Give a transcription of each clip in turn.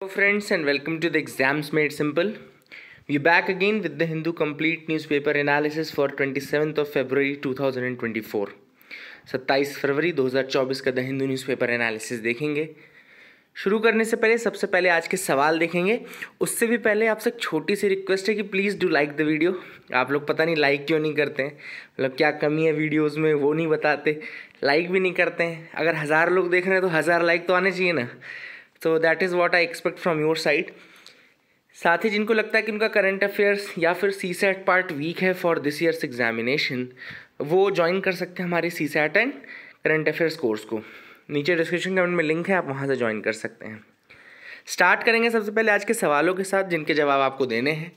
Hello friends and welcome to the exams made simple. We're back again with the Hindu complete newspaper analysis for 27th of February 2024. 27 फरवरी 2024 का the Hindu newspaper analysis देखेंगे शुरू करने से पहले सबसे पहले आज के सवाल देखेंगे उससे भी पहले आपसे एक छोटी सी रिक्वेस्ट है कि please do like the video आप लोग पता नहीं लाइक क्यों नहीं करते हैं मतलब क्या कमी है वीडियोस में वो नहीं बताते लाइक भी नहीं करते हैं अगर हज़ार लोग देख रहे हैं तो हज़ार लाइक तो आने चाहिए ना so that is what I expect from your side साथ ही जिनको लगता है कि उनका करंट अफेयर्स या फिर सी सैट पार्ट वीक है फॉर दिस ईयर्स एग्जामिनेशन वो ज्वाइन कर सकते हैं हमारे C SAT and current affairs course को नीचे डिस्क्रिप्शन कमेंट में लिंक है आप वहाँ से ज्वाइन कर सकते हैं स्टार्ट करेंगे सबसे पहले आज के सवालों के साथ जिनके जवाब आपको देने हैं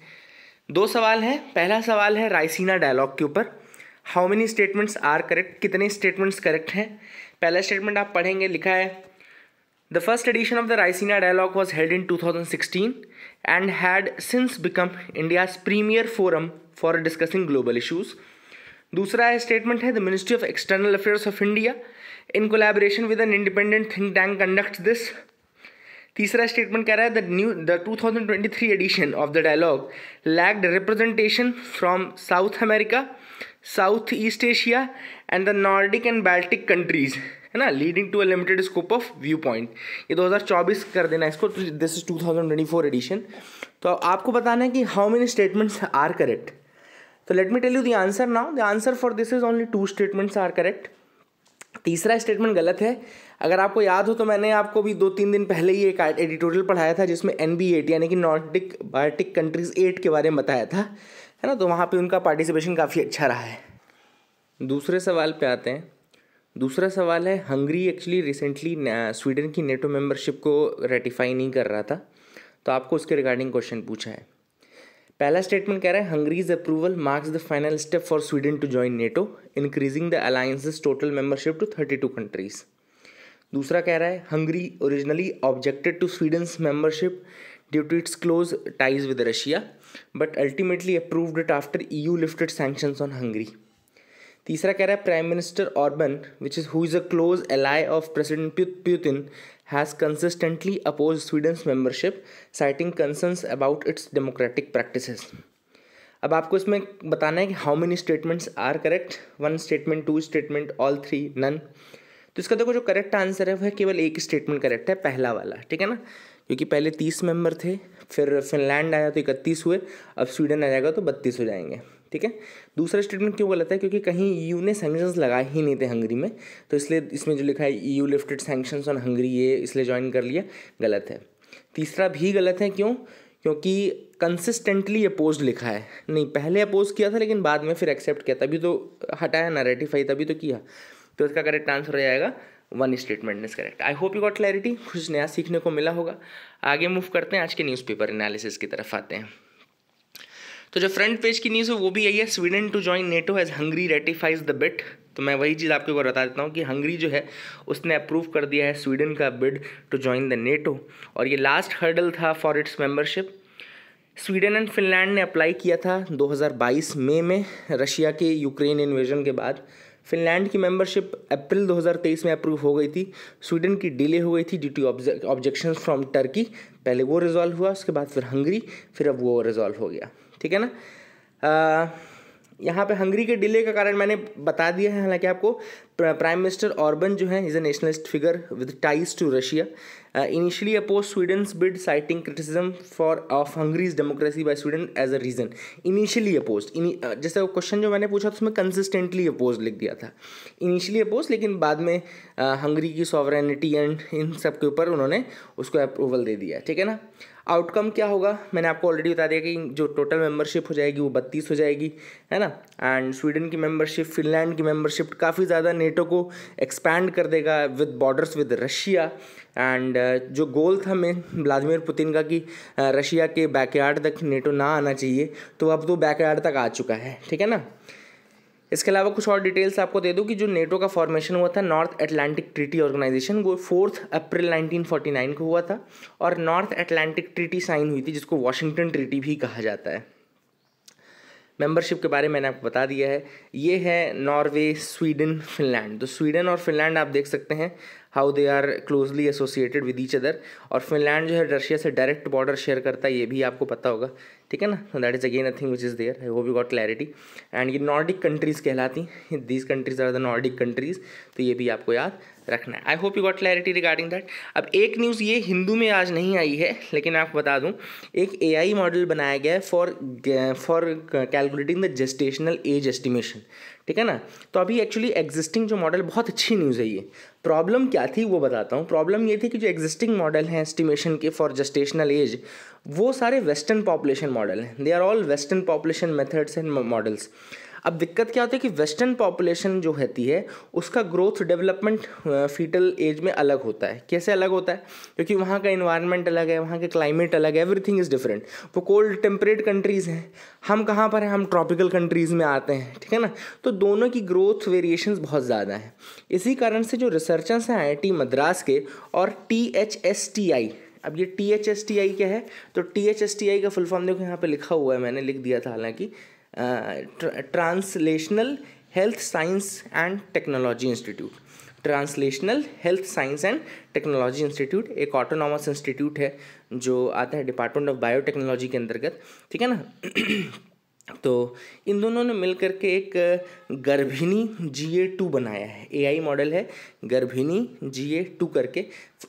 दो सवाल हैं पहला सवाल है रायसीना डायलॉग के ऊपर how many statements are correct कितने स्टेटमेंट्स करेक्ट हैं पहला स्टेटमेंट आप पढ़ेंगे लिखा है The first edition of the Raisina Dialogue was held in 2016 and had since become India's premier forum for discussing global issues. Dusra statement hai, the Ministry of External Affairs of India, in collaboration with an independent think tank, conducts this. Tisra statement hai, the new the 2023 edition of the dialogue lacked representation from South America, Southeast Asia, and the Nordic and Baltic countries. है ना leading to a limited scope of view point ये 2024 कर देना इसको this is 2024 addition तो आपको बताना है कि how many statements are correct तो let me tell you the answer now the answer for this is only two statements are correct तीसरा स्टेटमेंट गलत है अगर आपको याद हो तो मैंने आपको भी दो तीन दिन पहले ही एक एडिटोरियल पढ़ाया था जिसमें एन बी एट यानी कि नॉर्डिक बायोटिक कंट्रीज एट के बारे में बताया था है ना तो वहाँ पे उनका पार्टिसिपेशन काफ़ी अच्छा रहा है दूसरे सवाल पे आते हैं दूसरा सवाल है हंगरी एक्चुअली रिसेंटली स्वीडन की नेटो मेंबरशिप को रेटिफाई नहीं कर रहा था तो आपको उसके रिगार्डिंग क्वेश्चन पूछा है पहला स्टेटमेंट कह रहा है Hungary's approval marks the final step for Sweden to join NATO increasing the alliance total membership to thirty two countries दूसरा कह रहा है Hungary originally objected to Sweden membership due to its close ties with Russia but ultimately approved it after EU lifted sanctions on Hungary तीसरा कह रहा है prime minister Orban which is who is a close ally of president Putin has consistently oppose Sweden's membership citing concerns about its democratic practice अब आपको इसमें बताना है कि how many statements are correct one statement two statement all three none तो इसका देखो जो करेक्ट आंसर है वह केवल एक स्टेटमेंट करेक्ट है पहला वाला ठीक है ना क्योंकि पहले तीस मेंबर थे फिर फिनलैंड आया तो इकतीस हुए अब स्वीडन आ जाएगा तो बत्तीस हो जाएंगे ठीक है दूसरा स्टेटमेंट क्यों गलत है क्योंकि कहीं ईयू e ने सैंक्शंस लगाए ही नहीं थे हंगरी में तो इसलिए इसमें जो लिखा है EU lifted sanctions on Hungary ये इसलिए ज्वाइन कर लिया गलत है तीसरा भी गलत है क्यों क्योंकि कंसिस्टेंटली अपोज लिखा है नहीं पहले अपोज किया था लेकिन बाद में फिर एक्सेप्ट किया तभी तो हटाया ना रेटिफाई तभी तो किया तो इसका करेक्ट आंसर हो जाएगा one statement is correct I hope you got clarity कुछ नया सीखने को मिला होगा आगे मूव करते हैं आज के न्यूज़पेपर एनालिसिस की तरफ आते हैं तो जो फ्रंट पेज की न्यूज़ है वो भी यही है Sweden to join NATO has Hungary ratifies the bid तो मैं वही चीज़ आपके ऊपर बता देता हूँ कि हंगरी जो है उसने अप्रूव कर दिया है स्वीडन का bid to join the NATO और ये लास्ट हर्डल था for its membership Sweden and Finland ने अप्लाई किया था 2022 मई में रशिया के यूक्रेन इन्वेजन के बाद फिनलैंड की मेंबरशिप अप्रैल 2023 में अप्रूव हो गई थी स्वीडन की डिले हो गई थी due to objection from Turkey पहले वो रिजॉल्व हुआ उसके बाद फिर हंगरी फिर अब वो रिजॉल्व हो गया ठीक है ना यहाँ पे हंगरी के डिले का कारण मैंने बता दिया है हालांकि आपको प्राइम मिनिस्टर ऑर्बन जो है is a nationalist figure with ties to Russia initially oppose Sweden bid citing criticism for of Hungary's democracy by Sweden as a reason initially oppose जैसे क्वेश्चन जो मैंने पूछा तो उसमें कंसिस्टेंटली अपोज लिख दिया था इनिशियली अपोज लेकिन बाद में हंगरी की सॉवरेनिटी एंड इन सब के ऊपर उन्होंने उसको अप्रूवल दे दिया ठीक है ना आउटकम क्या होगा मैंने आपको ऑलरेडी बता दिया कि जो टोटल मेंबरशिप हो जाएगी वो बत्तीस हो जाएगी है ना एंड स्वीडन की मेंबरशिप फिनलैंड की मेंबरशिप काफ़ी ज़्यादा नेटो को एक्सपैंड कर देगा with borders with Russia and जो गोल था मैं व्लादिमिर पुतिन का कि रशिया uh, के बैकयार्ड तक नेटो ना आना चाहिए तो अब तो बैकयार्ड तक आ चुका है ठीक है ना इसके अलावा कुछ और डिटेल्स आपको दे दूँ कि जो नेटो का फॉर्मेशन हुआ था नॉर्थ एटलांटिक ट्रीटी ऑर्गेनाइजेशन वो फोर्थ अप्रैल 1949 को हुआ था और नॉर्थ एटलांटिक ट्रीटी साइन हुई थी जिसको वाशिंगटन ट्रीटी भी कहा जाता है मेंबरशिप के बारे में मैंने आपको बता दिया है ये है नॉर्वे स्वीडन फिनलैंड तो स्वीडन और फिनलैंड आप देख सकते हैं how they are closely associated with each other और फिनलैंड जो है रशिया से डायरेक्ट बॉर्डर शेयर करता है ये भी आपको पता होगा ठीक है ना that is again a thing which is there I hope you got clarity and ये नॉर्डिक कंट्रीज़ कहलाती हैं these countries are the Nordic countries तो ये भी आपको याद रखना है I hope you got clarity regarding that अब एक न्यूज़ ये हिंदू में आज नहीं आई है लेकिन आपको बता दूँ एक ए आई मॉडल बनाया गया है for for calculating the gestational age estimation ठीक है ना तो अभी एक्चुअली एग्जिस्टिंग जो मॉडल बहुत अच्छी न्यूज़ है ये प्रॉब्लम क्या थी वो बताता हूँ प्रॉब्लम ये थी कि जो एग्जिस्टिंग मॉडल हैं एस्टिमेशन के फॉर जस्टेशनल एज वो सारे वेस्टर्न पॉपुलेशन मॉडल हैं they are all western population methods and models अब दिक्कत क्या होती है कि वेस्टर्न पॉपुलेशन जो होती है उसका ग्रोथ डेवलपमेंट फीटल एज में अलग होता है कैसे अलग होता है क्योंकि वहाँ का इन्वायरमेंट अलग है वहाँ के क्लाइमेट अलग है एवरीथिंग इज़ डिफरेंट वो कोल्ड टेम्परेट कंट्रीज़ हैं हम कहाँ पर हैं हम ट्रॉपिकल कंट्रीज़ में आते हैं ठीक है ना तो दोनों की ग्रोथ वेरिएशन बहुत ज़्यादा हैं इसी कारण से जो रिसर्चर्स हैं आई मद्रास के और T H S T I अब ये T H S T I क्या है तो T H S T I का फुल फॉर्म देखो यहाँ पे लिखा हुआ है मैंने लिख दिया था हालांकि translational health science and technology institute translational health science and technology institute एक ऑटोनॉमस इंस्टीट्यूट है जो आता है डिपार्टमेंट ऑफ बायोटेक्नोलॉजी के अंतर्गत ठीक है ना तो इन दोनों ने मिलकर के एक गर्भिणी जी ए टू बनाया है ए आई मॉडल है गर्भिणी जी ए टू करके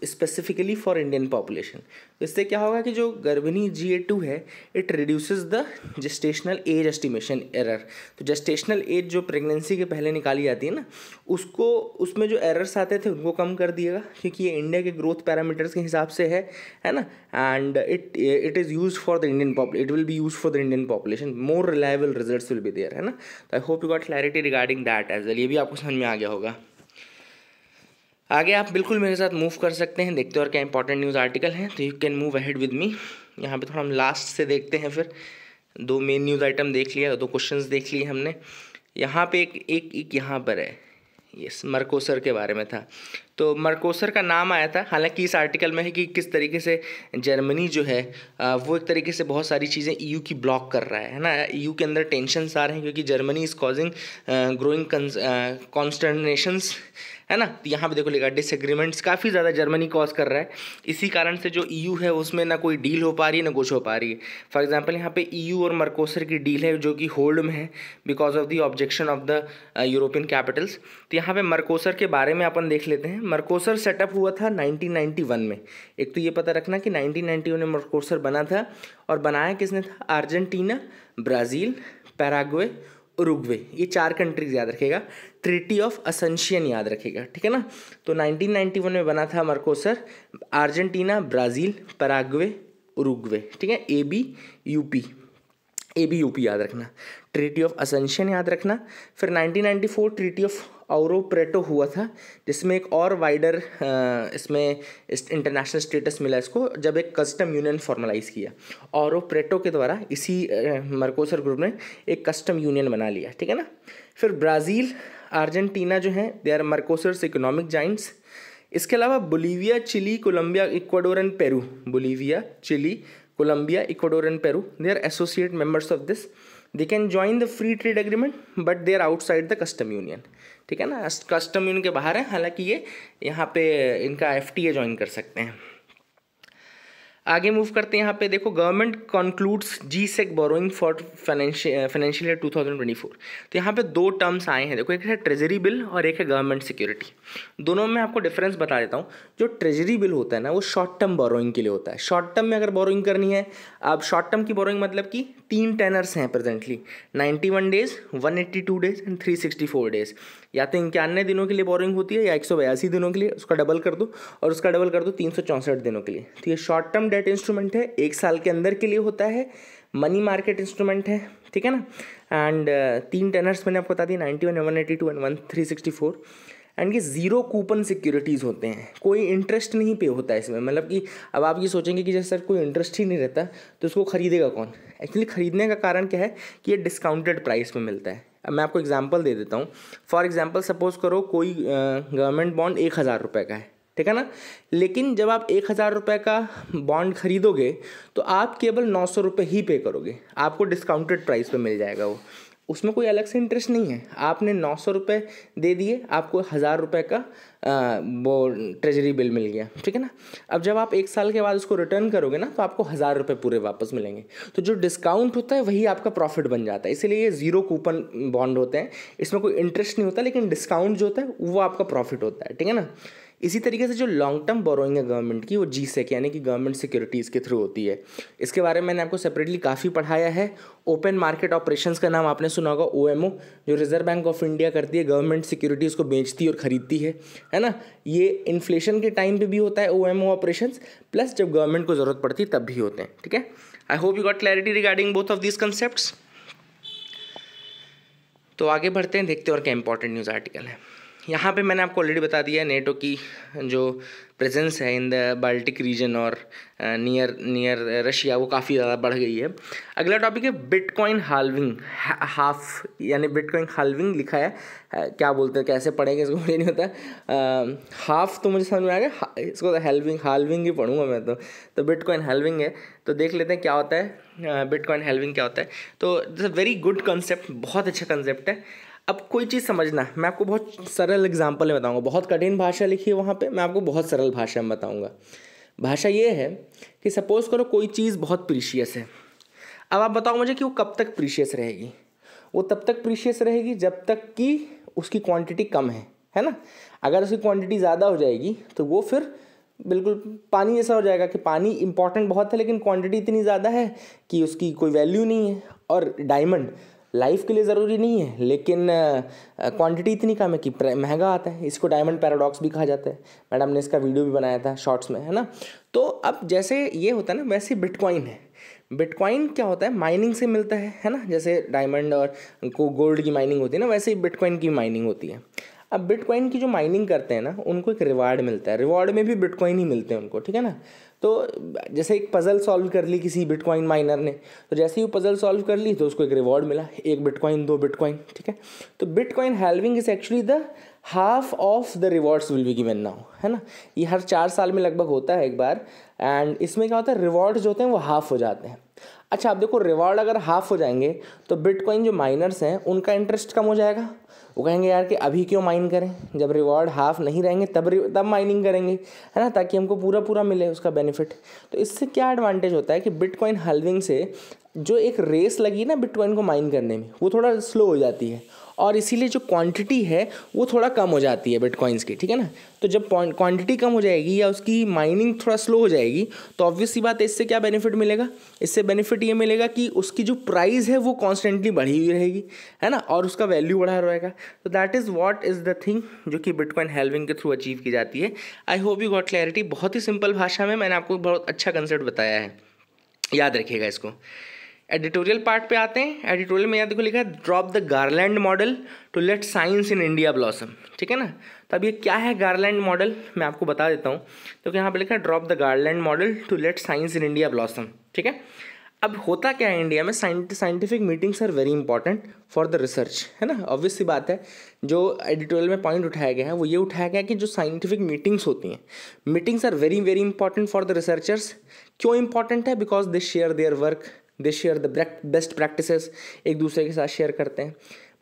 स्पेसिफिकली फॉर इंडियन पॉपुलेशन इससे क्या होगा कि जो गर्भिणी जी ए टू है it reduces the gestational age estimation error तो जेस्टेशनल एज जो प्रेगनेंसी के पहले निकाली जाती है ना उसको उसमें जो एरर्स आते थे उनको कम कर दिएगा क्योंकि ये इंडिया के ग्रोथ पैरामीटर्स के हिसाब से है है ना and it it is use for the Indian population it will be use for the Indian population more reliable result will be there है ना तो I hope you got clarity regarding that as well ये भी आपको समझ में आ गया होगा आगे आप बिल्कुल मेरे साथ मूव कर सकते हैं देखते हो और क्या इंपॉर्टेंट न्यूज़ आर्टिकल हैं तो you can move ahead with me यहाँ पे थोड़ा हम लास्ट से देखते हैं फिर दो मेन न्यूज़ आइटम देख लिया दो क्वेश्चन देख लिए हमने यहाँ पे एक एक, एक यहाँ पर है ये मरकोसर के बारे में था तो मरकोसर का नाम आया था हालांकि इस आर्टिकल में है कि किस तरीके से जर्मनी जो है वो एक तरीके से बहुत सारी चीज़ें ईयू e की ब्लॉक कर रहा है है ना ईयू e के अंदर टेंशन आ रहे हैं क्योंकि Germany is causing growing consternations है ना तो यहाँ पे देखो लेगा डिसएग्रीमेंट्स काफ़ी ज़्यादा जर्मनी कॉज कर रहा है इसी कारण से जो ईयू e है उसमें ना कोई डील हो पा रही है ना कुछ हो पा रही है फॉर एग्जांपल यहाँ पे ईयू और मरकोसर की डील है जो कि होल्ड में है because of the objection of the European capitals तो यहाँ पे मरकोसर के बारे में अपन देख लेते हैं मरकोसर सेटअप हुआ था 1991 में एक तो ये पता रखना कि 1991 में मरकोसर बना था और बनाया किसने था अर्जेंटीना ब्राज़ील पैरागुए उरुग्वे ये चार कंट्रीज याद रखेगा ट्रिटी ऑफ असेंशियन याद रखेगा ठीक है ना तो 1991 में बना था Mercosur Argentina Brazil Paraguay Uruguay ठीक है A B U P A B U P याद रखना ट्रिटी ऑफ असेंशन याद रखना फिर 1994 ट्रिटी ऑफ प्रेटो हुआ था जिसमें एक और वाइडर इसमें इस इंटरनेशनल स्टेटस मिला इसको जब एक कस्टम यूनियन फॉर्मलाइज किया औरोप्रेटो के द्वारा इसी मरकोसर ग्रुप ने एक कस्टम यूनियन बना लिया ठीक है ना फिर ब्राज़ील अर्जेंटीना जो है they are Mercosur's economic giants इसके अलावा Bolivia Chile Colombia Ecuador and Peru Bolivia Chile Colombia Ecuador and Peru they are associate members of this they can join the free trade agreement but they are outside the custom union ठीक है ना custom union के बाहर है हालांकि ये यहाँ पे इनका एफ टी ए ज्वाइन कर सकते हैं आगे मूव करते हैं यहाँ पे देखो government concludes G sec borrowing for financial year four तो यहाँ पे दो टर्म्स आए हैं देखो एक है ट्रेजरी बिल और एक है गवर्नमेंट सिक्योरिटी दोनों में आपको डिफरेंस बता देता हूँ जो ट्रेजरी बिल होता है ना वो शॉर्ट टर्म बोरोइंग के लिए होता है शॉर्ट टर्म में अगर बोरोइंग करनी है अब शॉर्ट टर्म की बोरोइंग मतलब कि तीन टेनर्स हैं presently ninety one days one eighty two days and three sixty four days या तो इक्यानवे दिनों के लिए बोरिंग होती है या एक सौ बयासी दिनों के लिए उसका डबल कर दो और उसका डबल कर दो तीन सौ दिनों के लिए तो ये शॉर्ट टर्म डेट इंस्ट्रूमेंट है एक साल के अंदर के लिए होता है मनी मार्केट इंस्ट्रूमेंट है ठीक है ना एंड uh, तीन टेनर्स मैंने आपको बता दी ninety one one eighty two and one three sixty four and ये ज़ीरो कूपन सिक्योरिटीज़ होते हैं कोई इंटरेस्ट नहीं पे होता है इसमें मतलब कि अब आप ये सोचेंगे कि जैसे सर कोई इंटरेस्ट ही नहीं रहता तो उसको ख़रीदेगा कौन एक्चुअली ख़रीदने का कारण क्या है कि ये डिस्काउंटेड प्राइस में मिलता है अब मैं आपको एग्जांपल दे देता हूँ फॉर एग्जांपल सपोज़ करो कोई गवर्नमेंट uh, बॉन्ड एक हज़ार रुपये का है ठीक है ना लेकिन जब आप एक हज़ार रुपये का बॉन्ड खरीदोगे तो आप केवल नौ सौ रुपये ही पे करोगे आपको डिस्काउंटेड प्राइस पे मिल जाएगा वो उसमें कोई अलग से इंटरेस्ट नहीं है आपने नौ सौ रुपये दे दिए आपको हज़ार रुपये का आ, वो ट्रेजरी बिल मिल गया ठीक है ना अब जब आप एक साल के बाद उसको रिटर्न करोगे ना तो आपको हज़ार रुपये पूरे वापस मिलेंगे तो जो डिस्काउंट होता है वही आपका प्रॉफिट बन जाता है इसीलिए ये ज़ीरो कूपन बॉन्ड होते हैं इसमें कोई इंटरेस्ट नहीं होता लेकिन डिस्काउंट जो होता है वो आपका प्रॉफिट होता है ठीक है ना इसी तरीके से जो लॉन्ग टर्म बोरोइंग है गवर्नमेंट की वो जी सेक यानी कि गवर्नमेंट सिक्योरिटीज़ के थ्रू होती है इसके बारे में मैंने आपको सेपरेटली काफ़ी पढ़ाया है ओपन मार्केट ऑपरेशंस का नाम आपने सुना होगा ओ जो रिजर्व बैंक ऑफ इंडिया करती है गवर्नमेंट सिक्योरिटीज़ को बेचती और ख़रीदती है है ना ये इन्फ्लेशन के टाइम पर भी होता है ओ एम प्लस जब गवर्नमेंट को ज़रूरत पड़ती है तब भी होते हैं ठीक है I hope you got clarity regarding both of these concept तो आगे बढ़ते हैं देखते हैं और क्या इंपॉर्टेंट न्यूज़ आर्टिकल है यहाँ पे मैंने आपको ऑलरेडी बता दिया है नेटो की जो प्रेजेंस है इन द बाल्टिक रीजन और नियर नियर रशिया वो काफ़ी ज़्यादा बढ़ गई है अगला टॉपिक है बिटकॉइन हालविंग हाफ यानी बिटकॉइन हालविंग लिखा है uh, क्या बोलते हैं कैसे पढ़ेंगे इसको मुझे नहीं होता हाफ uh, तो मुझे समझ में आ गया इसको तो हेल्विंग हालविंग ही पढ़ूंगा मैं तो तो बिटकॉइन हेल्विंग है तो देख लेते हैं क्या होता है बिटकॉइन uh, हेल्विंग क्या होता है तो it's a very good concept बहुत अच्छा कंसेप्ट है अब कोई चीज़ समझना मैं आपको बहुत सरल एग्जाम्पल में बताऊँगा बहुत कठिन भाषा लिखी है वहाँ पर मैं आपको बहुत सरल भाषा में बताऊँगा भाषा ये है कि सपोज़ करो कोई चीज़ बहुत प्रीशियस है अब आप बताओ मुझे कि वो कब तक प्रीशियस रहेगी वो तब तक प्रीशियस रहेगी जब तक कि उसकी क्वांटिटी कम है है ना अगर उसकी क्वांटिटी ज़्यादा हो जाएगी तो वो फिर बिल्कुल पानी जैसा हो जाएगा कि पानी इंपॉर्टेंट बहुत है लेकिन क्वांटिटी इतनी ज़्यादा है कि उसकी कोई वैल्यू नहीं है और डायमंड लाइफ के लिए ज़रूरी नहीं है लेकिन क्वांटिटी इतनी कम है कि महंगा आता है इसको डायमंड पैराडॉक्स भी कहा जाता है मैडम ने इसका वीडियो भी बनाया था शॉर्ट्स में है ना तो अब जैसे ये होता है ना वैसे बिटकॉइन है बिटकॉइन क्या होता है माइनिंग से मिलता है है ना जैसे डायमंड और को गोल्ड की माइनिंग होती है ना वैसे ही बिटकॉइन की माइनिंग होती है अब बिटकॉइन की जो माइनिंग करते हैं ना उनको एक रिवार्ड मिलता है रिवार्ड में भी बिटकॉइन ही मिलते हैं उनको ठीक है ना तो जैसे एक पज़ल सॉल्व कर ली किसी बिटकॉइन माइनर ने तो जैसे ही वो पज़ल सॉल्व कर ली तो उसको एक रिवॉर्ड मिला एक बिटकॉइन दो बिटकॉइन ठीक है तो Bitcoin halving is actually the half of the rewards will be given now है ना ये हर चार साल में लगभग होता है एक बार एंड इसमें क्या होता है रिवॉर्ड्स जो होते हैं वो हाफ हो जाते हैं अच्छा आप देखो रिवॉर्ड अगर हाफ हो जाएंगे तो बिटकॉइन जो माइनर्स हैं उनका इंटरेस्ट कम हो जाएगा वो कहेंगे यार कि अभी क्यों माइन करें जब रिवॉर्ड हाफ नहीं रहेंगे तब तब माइनिंग करेंगे है ना ताकि हमको पूरा पूरा मिले उसका बेनिफिट तो इससे क्या एडवांटेज होता है कि बिटकॉइन हल्विंग से जो एक रेस लगी ना बिटकॉइन को माइन करने में वो थोड़ा स्लो हो जाती है और इसीलिए जो क्वांटिटी है वो थोड़ा कम हो जाती है बिटकॉइंस की ठीक है ना तो जब क्वांटिटी कम हो जाएगी या उसकी माइनिंग थोड़ा स्लो हो जाएगी तो ऑब्वियस सी बात है इससे क्या बेनिफिट मिलेगा इससे बेनिफिट ये मिलेगा कि उसकी जो प्राइस है वो कॉन्स्टेंटली बढ़ी हुई रहेगी है ना और उसका वैल्यू बढ़ा रहेगा जाएगा तो that is what is the thing जो कि बिटकॉइन हेल्विंग के थ्रू अचीव की जाती है I hope you got clarity बहुत ही सिंपल भाषा में मैंने आपको बहुत अच्छा कंसेप्ट बताया है याद रखिएगा इसको एडिटोरियल पार्ट पे आते हैं एडिटोरियल में याद देखो लिखा है drop the garland model to let science in India blossom ठीक है ना तो अब ये क्या है गारलैंड मॉडल मैं आपको बता देता हूँ तो यहाँ पे लिखा है drop the garland model to let science in India blossom ठीक है अब होता क्या है इंडिया में scientific meetings are very important for the research है ना ऑब्वियस सी बात है जो एडिटोरियल में पॉइंट उठाया गया है वो ये उठाया गया कि जो साइंटिफिक मीटिंग्स होती हैं meetings are very very important for the researchers क्यों इंपॉर्टेंट है because they share their work they share the best practice एक दूसरे के साथ शेयर करते हैं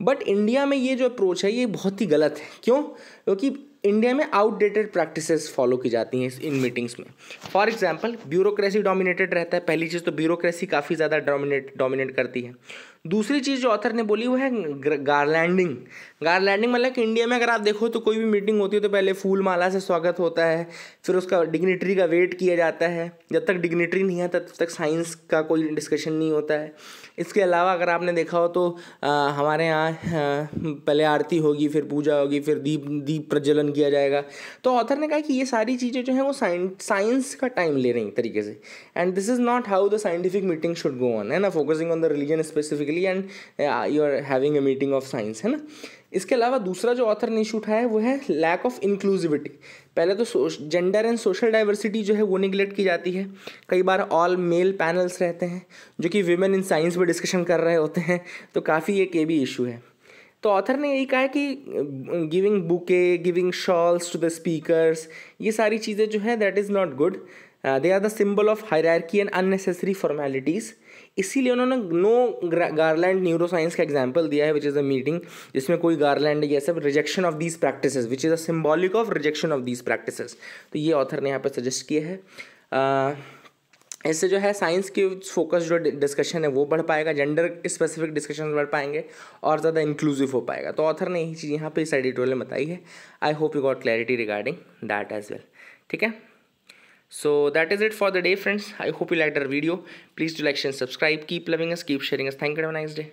बट इंडिया में ये जो अप्रोच है ये बहुत ही गलत है क्यों क्योंकि इंडिया में आउटडेटेड प्रैक्टिसेस फॉलो की जाती हैं इन मीटिंग्स में फॉर एग्जांपल ब्यूरोक्रेसी डोमिनेटेड रहता है पहली चीज़ तो ब्यूरोक्रेसी काफ़ी ज़्यादा डोमिनेट डोमिनेट करती है दूसरी चीज़ जो ऑथर ने बोली वो है गारलैंडिंग गारलैंडिंग मतलब कि इंडिया में अगर आप देखो तो कोई भी मीटिंग होती है तो पहले फूल माला से स्वागत होता है फिर उसका डिग्नेटरी का वेट किया जाता है जब तक डिग्नेटरी नहीं आता तब तक साइंस का कोई डिस्कशन नहीं होता है इसके अलावा अगर आपने देखा हो तो आ, हमारे यहाँ पहले आरती होगी फिर पूजा होगी फिर दीप दीप प्रज्वलन किया जाएगा तो ऑथर ने कहा कि ये सारी चीज़ें जो हैं वो साइंस का टाइम ले रही तरीके से and this is not how the scientific meeting should go on है ना focusing on the religion specific basically and you are having a meeting of science है ना इसके अलावा दूसरा जो ऑथर ने इशू उठाया है वो है लैक ऑफ इंक्लूसिविटी पहले तो जेंडर एंड सोशल डाइवर्सिटी जो है वो निगलेक्ट की जाती है कई बार ऑल मेल पैनल्स रहते हैं जो कि वीमेन इन साइंस पर डिस्कशन कर रहे होते हैं तो काफ़ी एक ये भी इशू है तो ऑथर ने यही कहा है कि giving bouquet giving shawls to the speakers ये सारी चीज़ें जो है that is not good they are the symbol of hierarchy and unnecessary formalities इसीलिए उन्होंने नो गार्लैंड न्यूरो साइंस का एग्जाम्पल दिया है विच इज़ अ मीटिंग जिसमें कोई गारलैंड या सब rejection of these practice which is a symbolic of rejection of these practice तो ये ऑथर ने यहाँ पर सजेस्ट किया है uh, इससे जो है साइंस की फोकस जो डिस्कशन है वो बढ़ पाएगा जेंडर स्पेसिफिक डिस्कशन बढ़ पाएंगे और ज़्यादा इंक्लूसिव हो पाएगा तो ऑथर ने यही चीज़ यहाँ पे इस एडिटोरियल में बताई है I hope you got clarity regarding that as well ठीक है so that is it for the day friends i hope you liked our video please do like share and subscribe keep loving us keep sharing us thank you have a nice day